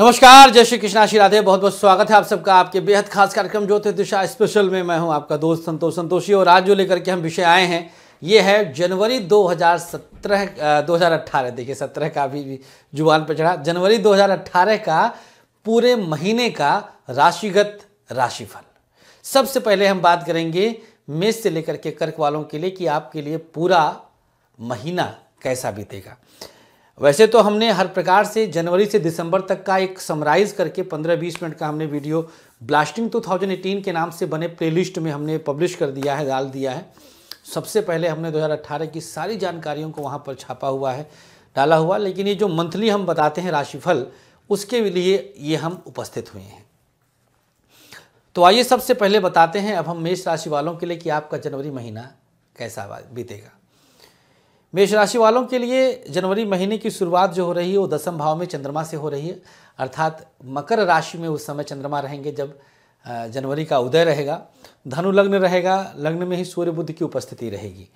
नमस्कार जय श्री कृष्णा श्री राधे बहुत बहुत स्वागत है आप सबका आपके बेहद खास कार्यक्रम ज्योति दिशा स्पेशल में मैं हूं आपका दोस्त संतोष संतोषी और आज जो लेकर के हम विषय आए हैं ये है जनवरी 2017 2018 देखिए 17 का भी जुबान पर चढ़ा जनवरी 2018 का पूरे महीने का राशिगत राशिफल सबसे पहले हम बात करेंगे मेष से लेकर के कर्क वालों के लिए कि आपके लिए पूरा महीना कैसा बीतेगा वैसे तो हमने हर प्रकार से जनवरी से दिसंबर तक का एक समराइज़ करके 15-20 मिनट का हमने वीडियो ब्लास्टिंग 2018 के नाम से बने प्लेलिस्ट में हमने पब्लिश कर दिया है डाल दिया है सबसे पहले हमने 2018 की सारी जानकारियों को वहाँ पर छापा हुआ है डाला हुआ लेकिन ये जो मंथली हम बताते हैं राशिफल उसके लिए ये हम उपस्थित हुए हैं तो आइए सबसे पहले बताते हैं अब हम मेष राशि वालों के लिए कि आपका जनवरी महीना कैसा बीतेगा मेष राशि वालों के लिए जनवरी महीने की शुरुआत जो हो रही है वो दसम भाव में चंद्रमा से हो रही है अर्थात मकर राशि में उस समय चंद्रमा रहेंगे जब जनवरी का उदय रहेगा धनु लग्न रहेगा लग्न में ही सूर्य बुद्ध की उपस्थिति रहेगी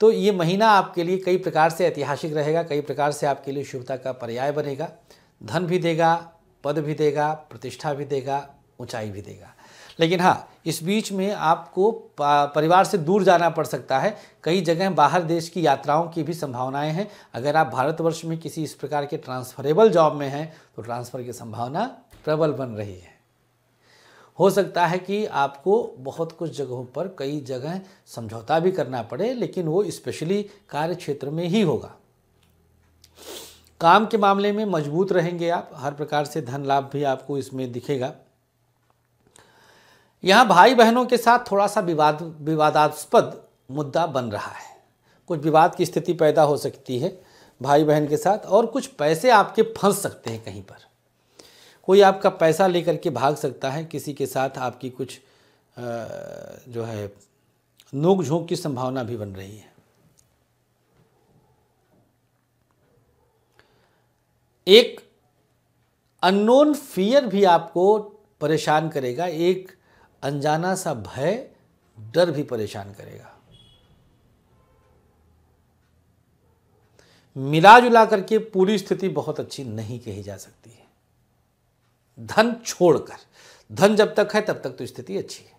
तो ये महीना आपके लिए कई प्रकार से ऐतिहासिक रहेगा कई प्रकार से आपके लिए शुभता का पर्याय बनेगा धन भी देगा पद भी देगा प्रतिष्ठा भी देगा ऊंचाई भी देगा लेकिन हाँ इस बीच में आपको परिवार से दूर जाना पड़ सकता है कई जगह बाहर देश की यात्राओं की भी संभावनाएं हैं अगर आप भारतवर्ष में किसी इस प्रकार के ट्रांसफरेबल जॉब में हैं तो ट्रांसफ़र की संभावना प्रबल बन रही है हो सकता है कि आपको बहुत कुछ जगहों पर कई जगह समझौता भी करना पड़े लेकिन वो स्पेशली कार्य क्षेत्र में ही होगा काम के मामले में मजबूत रहेंगे आप हर प्रकार से धन लाभ भी आपको इसमें दिखेगा यहाँ भाई बहनों के साथ थोड़ा सा विवाद विवादास्पद मुद्दा बन रहा है कुछ विवाद की स्थिति पैदा हो सकती है भाई बहन के साथ और कुछ पैसे आपके फंस सकते हैं कहीं पर कोई आपका पैसा लेकर के भाग सकता है किसी के साथ आपकी कुछ जो है नोक झोंक की संभावना भी बन रही है एक अननोन फियर भी आपको परेशान करेगा एक अनजाना सा भय डर भी परेशान करेगा मिला जुला करके पूरी स्थिति बहुत अच्छी नहीं कही जा सकती है धन छोड़कर धन जब तक है तब तक तो स्थिति अच्छी है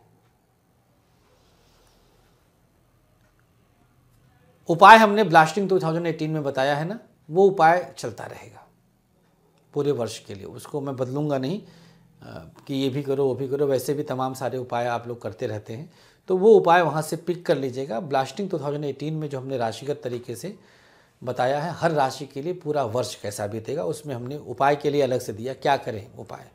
उपाय हमने ब्लास्टिंग 2018 में बताया है ना वो उपाय चलता रहेगा पूरे वर्ष के लिए उसको मैं बदलूंगा नहीं कि ये भी करो वो भी करो वैसे भी तमाम सारे उपाय आप लोग करते रहते हैं तो वो उपाय वहाँ से पिक कर लीजिएगा ब्लास्टिंग 2018 में जो हमने राशिगत तरीके से बताया है हर राशि के लिए पूरा वर्ष कैसा बीतेगा उसमें हमने उपाय के लिए अलग से दिया क्या करें उपाय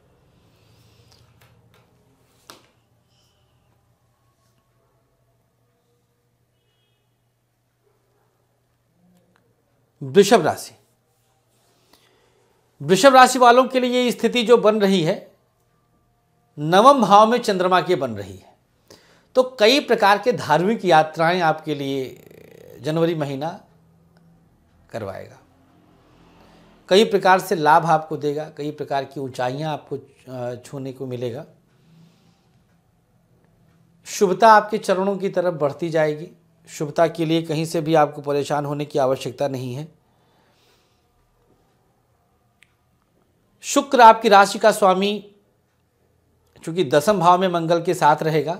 वृषभ राशि वृषभ राशि वालों के लिए ये स्थिति जो बन रही है नवम भाव में चंद्रमा की बन रही है तो कई प्रकार के धार्मिक यात्राएं आपके लिए जनवरी महीना करवाएगा कई प्रकार से लाभ आपको देगा कई प्रकार की ऊंचाइयां आपको छूने को मिलेगा शुभता आपके चरणों की तरफ बढ़ती जाएगी शुभता के लिए कहीं से भी आपको परेशान होने की आवश्यकता नहीं है शुक्र आपकी राशि का स्वामी चूँकि दसम भाव में मंगल के साथ रहेगा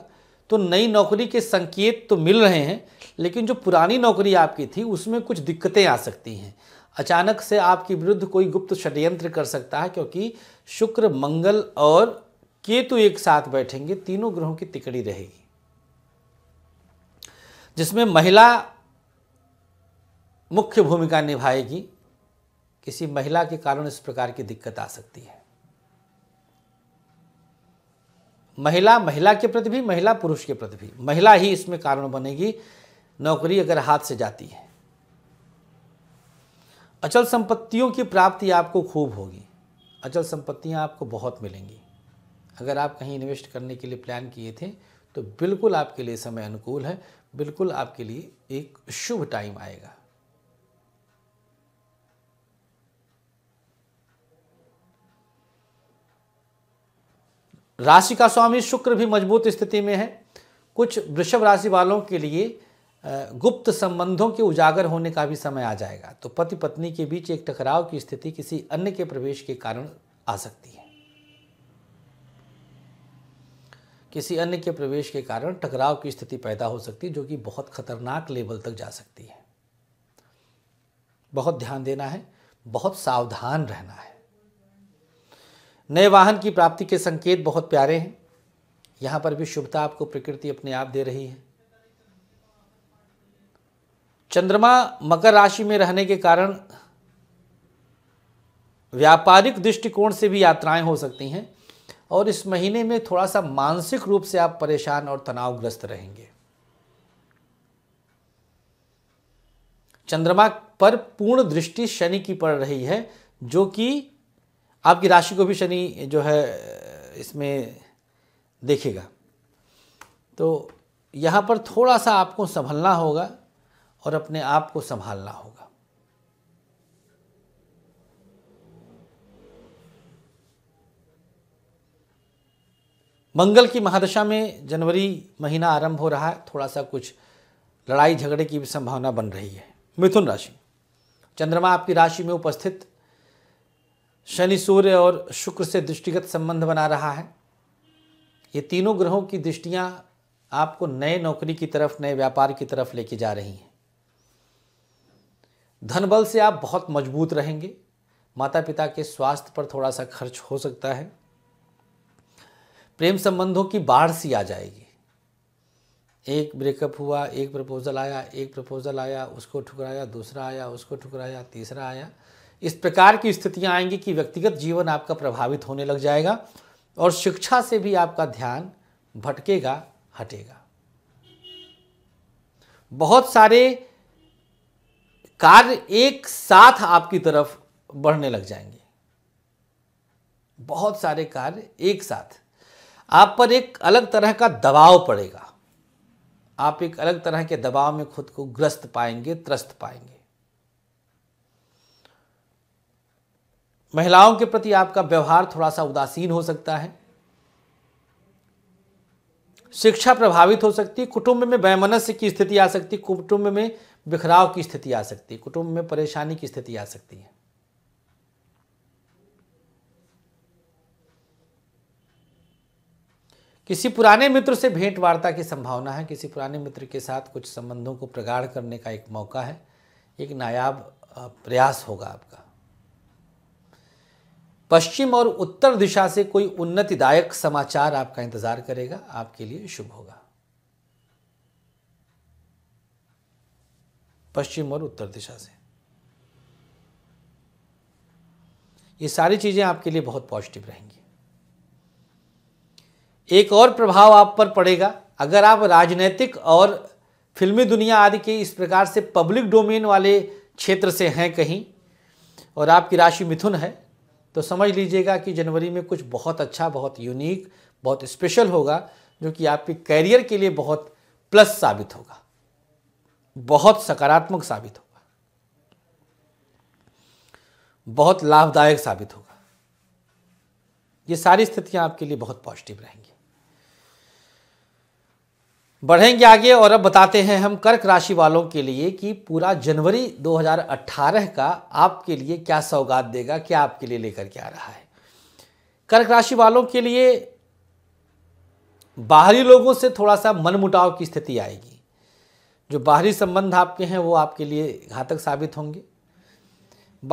तो नई नौकरी के संकेत तो मिल रहे हैं लेकिन जो पुरानी नौकरी आपकी थी उसमें कुछ दिक्कतें आ सकती हैं अचानक से आपके विरुद्ध कोई गुप्त षड्यंत्र कर सकता है क्योंकि शुक्र मंगल और केतु एक साथ बैठेंगे तीनों ग्रहों की तिकड़ी रहेगी जिसमें महिला मुख्य भूमिका निभाएगी किसी महिला के कारण इस प्रकार की दिक्कत आ सकती है महिला महिला के प्रति भी महिला पुरुष के प्रति भी महिला ही इसमें कारण बनेगी नौकरी अगर हाथ से जाती है अचल संपत्तियों की प्राप्ति आपको खूब होगी अचल संपत्तियां आपको बहुत मिलेंगी अगर आप कहीं इन्वेस्ट करने के लिए प्लान किए थे तो बिल्कुल आपके लिए समय अनुकूल है बिल्कुल आपके लिए एक शुभ टाइम आएगा राशि का स्वामी शुक्र भी मजबूत स्थिति में है कुछ वृषभ राशि वालों के लिए गुप्त संबंधों के उजागर होने का भी समय आ जाएगा तो पति पत्नी के बीच एक टकराव की स्थिति किसी अन्य के प्रवेश के कारण आ सकती है किसी अन्य के प्रवेश के कारण टकराव की स्थिति पैदा हो सकती है जो कि बहुत खतरनाक लेवल तक जा सकती है बहुत ध्यान देना है बहुत सावधान रहना है नए वाहन की प्राप्ति के संकेत बहुत प्यारे हैं यहाँ पर भी शुभता आपको प्रकृति अपने आप दे रही है चंद्रमा मकर राशि में रहने के कारण व्यापारिक दृष्टिकोण से भी यात्राएं हो सकती हैं और इस महीने में थोड़ा सा मानसिक रूप से आप परेशान और तनावग्रस्त रहेंगे चंद्रमा पर पूर्ण दृष्टि शनि की पड़ रही है जो कि आपकी राशि को भी शनि जो है इसमें देखेगा तो यहाँ पर थोड़ा सा आपको संभलना होगा और अपने आप को संभालना होगा मंगल की महादशा में जनवरी महीना आरंभ हो रहा है थोड़ा सा कुछ लड़ाई झगड़े की भी संभावना बन रही है मिथुन राशि चंद्रमा आपकी राशि में उपस्थित शनि सूर्य और शुक्र से दृष्टिगत संबंध बना रहा है ये तीनों ग्रहों की दृष्टियाँ आपको नए नौकरी की तरफ नए व्यापार की तरफ लेके जा रही हैं धन बल से आप बहुत मजबूत रहेंगे माता पिता के स्वास्थ्य पर थोड़ा सा खर्च हो सकता है प्रेम संबंधों की बाढ़ सी आ जाएगी एक ब्रेकअप हुआ एक प्रपोज़ल आया एक प्रपोज़ल आया उसको ठुकराया दूसरा आया उसको ठुकराया तीसरा आया इस प्रकार की स्थितियां आएंगी कि व्यक्तिगत जीवन आपका प्रभावित होने लग जाएगा और शिक्षा से भी आपका ध्यान भटकेगा हटेगा बहुत सारे कार्य एक साथ आपकी तरफ बढ़ने लग जाएंगे बहुत सारे कार्य एक साथ आप पर एक अलग तरह का दबाव पड़ेगा आप एक अलग तरह के दबाव में खुद को ग्रस्त पाएंगे त्रस्त पाएंगे महिलाओं के प्रति आपका व्यवहार थोड़ा सा उदासीन हो सकता है शिक्षा प्रभावित हो सकती है कुटुंब में वैमनस्य की स्थिति आ सकती है कुटुंब में बिखराव की स्थिति आ सकती है कुटुंब में परेशानी की स्थिति आ सकती है किसी पुराने मित्र से भेंट वार्ता की संभावना है किसी पुराने मित्र के साथ कुछ संबंधों को प्रगाढ़ करने का एक मौका है एक नायाब प्रयास होगा आपका पश्चिम और उत्तर दिशा से कोई उन्नतिदायक समाचार आपका इंतजार करेगा आपके लिए शुभ होगा पश्चिम और उत्तर दिशा से ये सारी चीजें आपके लिए बहुत पॉजिटिव रहेंगी एक और प्रभाव आप पर पड़ेगा अगर आप राजनैतिक और फिल्मी दुनिया आदि के इस प्रकार से पब्लिक डोमेन वाले क्षेत्र से हैं कहीं और आपकी राशि मिथुन है तो समझ लीजिएगा कि जनवरी में कुछ बहुत अच्छा बहुत यूनिक बहुत स्पेशल होगा जो कि आपके कैरियर के लिए बहुत प्लस साबित होगा बहुत सकारात्मक साबित होगा बहुत लाभदायक साबित होगा ये सारी स्थितियां आपके लिए बहुत पॉजिटिव रहेंगी बढ़ेंगे आगे और अब बताते हैं हम कर्क राशि वालों के लिए कि पूरा जनवरी 2018 का आपके लिए क्या सौगात देगा क्या आपके लिए लेकर के आ रहा है कर्क राशि वालों के लिए बाहरी लोगों से थोड़ा सा मनमुटाव की स्थिति आएगी जो बाहरी संबंध आपके हैं वो आपके लिए घातक साबित होंगे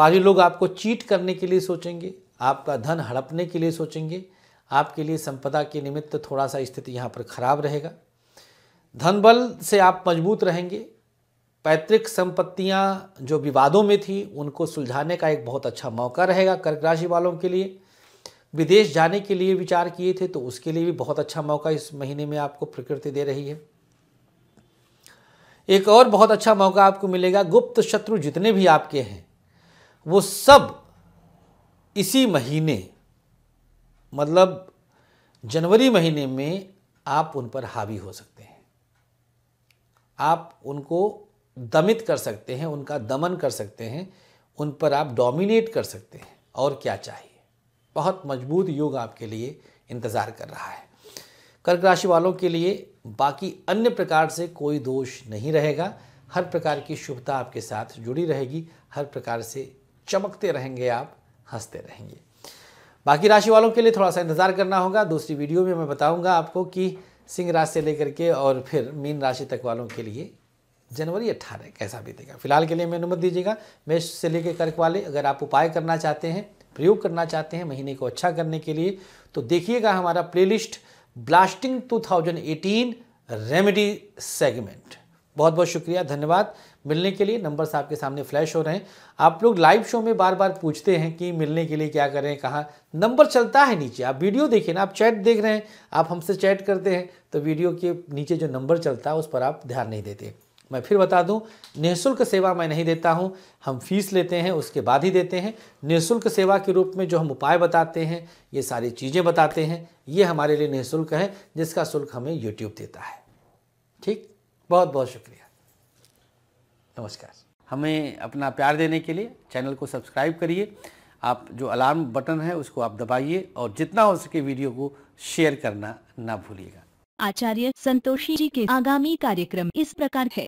बाहरी लोग आपको चीट करने के लिए सोचेंगे आपका धन हड़पने के लिए सोचेंगे आपके लिए संपदा के निमित्त थोड़ा सा स्थिति यहाँ पर खराब रहेगा धन बल से आप मजबूत रहेंगे पैतृक संपत्तियां जो विवादों में थी उनको सुलझाने का एक बहुत अच्छा मौका रहेगा कर्क राशि वालों के लिए विदेश जाने के लिए विचार किए थे तो उसके लिए भी बहुत अच्छा मौका इस महीने में आपको प्रकृति दे रही है एक और बहुत अच्छा मौका आपको मिलेगा गुप्त शत्रु जितने भी आपके हैं वो सब इसी महीने मतलब जनवरी महीने में आप उन पर हावी हो सकते हैं आप उनको दमित कर सकते हैं उनका दमन कर सकते हैं उन पर आप डोमिनेट कर सकते हैं और क्या चाहिए बहुत मजबूत योग आपके लिए इंतज़ार कर रहा है कर्क राशि वालों के लिए बाकी अन्य प्रकार से कोई दोष नहीं रहेगा हर प्रकार की शुभता आपके साथ जुड़ी रहेगी हर प्रकार से चमकते रहेंगे आप हंसते रहेंगे बाकी राशि वालों के लिए थोड़ा सा इंतज़ार करना होगा दूसरी वीडियो में मैं बताऊंगा आपको कि सिंह राशि से लेकर के और फिर मीन राशि तक वालों के लिए जनवरी अट्ठारह कैसा बीतेगा फिलहाल के लिए मैं अनुमति दीजिएगा मेष से लेकर कर्क वाले अगर आप उपाय करना चाहते हैं प्रयोग करना चाहते हैं महीने को अच्छा करने के लिए तो देखिएगा हमारा प्लेलिस्ट ब्लास्टिंग 2018 रेमेडी सेगमेंट बहुत बहुत शुक्रिया धन्यवाद मिलने के लिए नंबर्स आपके सामने फ्लैश हो रहे हैं आप लोग लाइव शो में बार बार पूछते हैं कि मिलने के लिए क्या करें कहाँ नंबर चलता है नीचे आप वीडियो देखिए ना आप चैट देख रहे हैं आप हमसे चैट करते हैं तो वीडियो के नीचे जो नंबर चलता है उस पर आप ध्यान नहीं देते मैं फिर बता दूं निःशुल्क सेवा मैं नहीं देता हूं हम फीस लेते हैं उसके बाद ही देते हैं निःशुल्क सेवा के रूप में जो हम उपाय बताते हैं ये सारी चीज़ें बताते हैं ये हमारे लिए निःशुल्क है जिसका शुल्क हमें यूट्यूब देता है ठीक बहुत बहुत शुक्रिया नमस्कार हमें अपना प्यार देने के लिए चैनल को सब्सक्राइब करिए आप जो अलार्म बटन है उसको आप दबाइए और जितना हो सके वीडियो को शेयर करना ना भूलिएगा आचार्य संतोषी जी के आगामी कार्यक्रम इस प्रकार है